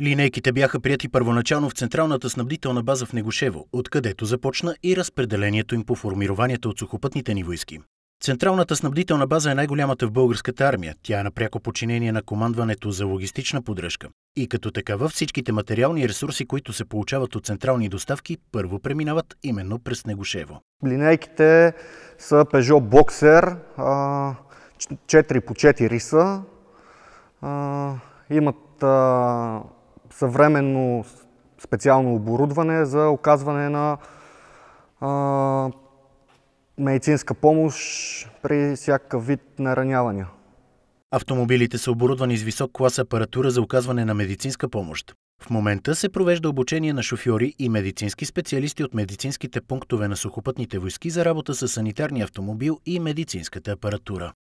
Линейките бяха прияти първоначално в Централната снабдителна база в Негошево, откъдето започна и разпределението им по формированията от сухопътните ни войски. Централната снабдителна база е най-голямата в българската армия. Тя е напряко починение подчинение на командването за логистична поддръжка. И като такава всичките материални ресурси, които се получават от централни доставки, първо преминават именно през Негошево. Линейките са Peugeot Boxer, 4 по 4 са. Имат съвременно специално оборудване за оказване на а, медицинска помощ при всякакъв вид наранявания. Автомобилите са оборудвани с висок клас апаратура за оказване на медицинска помощ. В момента се провежда обучение на шофьори и медицински специалисти от медицинските пунктове на сухопътните войски за работа с санитарния автомобил и медицинската апаратура.